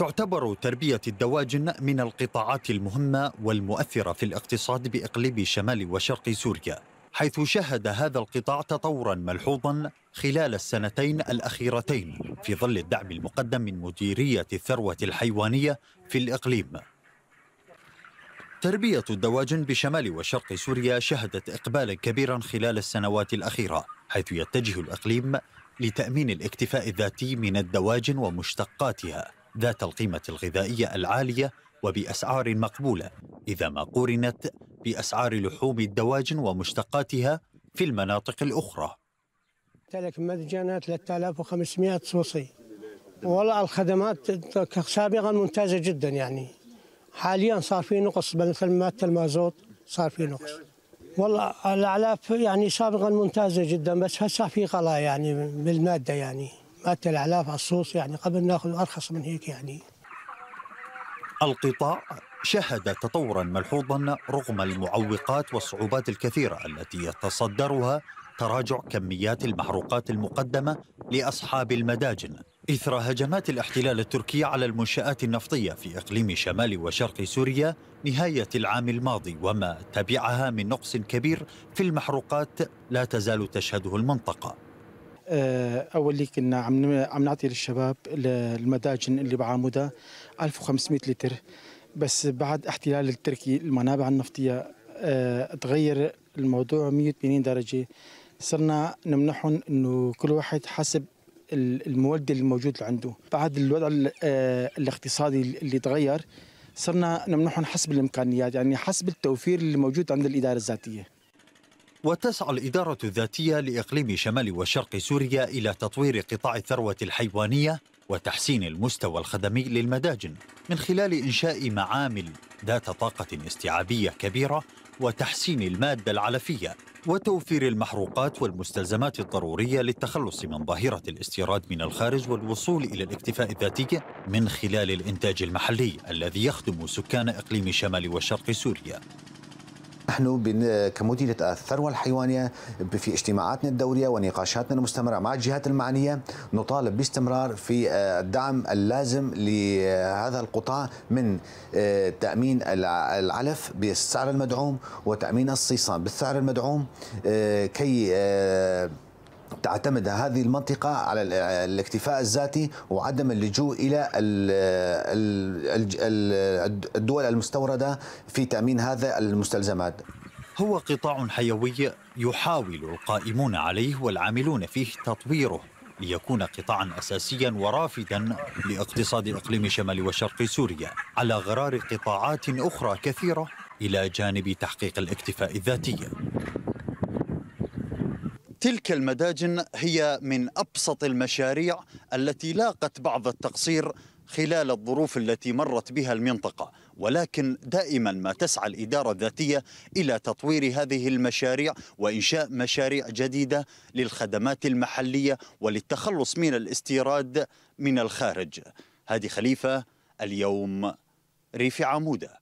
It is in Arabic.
تعتبر تربية الدواجن من القطاعات المهمة والمؤثرة في الاقتصاد بإقليم شمال وشرق سوريا حيث شهد هذا القطاع تطورا ملحوظا خلال السنتين الأخيرتين في ظل الدعم المقدم من مديرية الثروة الحيوانية في الإقليم تربية الدواجن بشمال وشرق سوريا شهدت إقبالا كبيرا خلال السنوات الأخيرة حيث يتجه الإقليم لتأمين الاكتفاء الذاتي من الدواجن ومشتقاتها ذات القيمة الغذائية العالية وبأسعار مقبولة إذا ما قورنت بأسعار لحوم الدواجن ومشتقاتها في المناطق الأخرى تلك مدجنة 3500 صوصي والله الخدمات سابقا ممتازة جدا يعني حاليا صار في نقص مثل مادة المازوت صار في نقص والله الاعلاف يعني سابقا ممتازه جدا بس هسه في غلاء يعني بالماده يعني مات الالاف على الصوص يعني قبل ناخذ ارخص من هيك يعني القطاع شهد تطورا ملحوظا رغم المعوقات والصعوبات الكثيره التي يتصدرها تراجع كميات المحروقات المقدمه لاصحاب المداجن اثر هجمات الاحتلال التركي على المنشات النفطيه في اقليم شمال وشرق سوريا نهايه العام الماضي وما تبعها من نقص كبير في المحروقات لا تزال تشهده المنطقه آه، اول اللي كنا عم عم نعطي للشباب المداجن اللي بعامودها 1500 لتر بس بعد احتلال التركي المنابع النفطيه آه، تغير الموضوع 180 درجه صرنا نمنحهم انه كل واحد حسب المولد الموجود اللي عنده بعد الوضع آه، الاقتصادي اللي تغير صرنا نمنحهم حسب الامكانيات يعني حسب التوفير اللي موجود عند الاداره الذاتيه وتسعى الإدارة الذاتية لإقليم شمال وشرق سوريا إلى تطوير قطاع الثروة الحيوانية وتحسين المستوى الخدمي للمداجن من خلال إنشاء معامل ذات طاقة استيعابية كبيرة وتحسين المادة العلفية وتوفير المحروقات والمستلزمات الضرورية للتخلص من ظاهرة الاستيراد من الخارج والوصول إلى الاكتفاء الذاتي من خلال الإنتاج المحلي الذي يخدم سكان إقليم شمال وشرق سوريا نحن كمديرية الثروة الحيوانية في اجتماعاتنا الدورية ونقاشاتنا المستمرة مع الجهات المعنية نطالب باستمرار في آه، الدعم اللازم لهذا القطاع من آه، تأمين العلف بالسعر المدعوم وتأمين الصيصان بالسعر المدعوم آه، كي تعتمد هذه المنطقة على الاكتفاء الذاتي وعدم اللجوء إلى الدول المستوردة في تأمين هذا المستلزمات هو قطاع حيوي يحاول القائمون عليه والعاملون فيه تطويره ليكون قطاعا اساسيا ورافدا لاقتصاد اقليم شمال وشرق سوريا على غرار قطاعات اخرى كثيره الى جانب تحقيق الاكتفاء الذاتي تلك المداجن هي من أبسط المشاريع التي لاقت بعض التقصير خلال الظروف التي مرت بها المنطقة ولكن دائما ما تسعى الإدارة الذاتية إلى تطوير هذه المشاريع وإنشاء مشاريع جديدة للخدمات المحلية وللتخلص من الاستيراد من الخارج هذه خليفة اليوم ريف عموده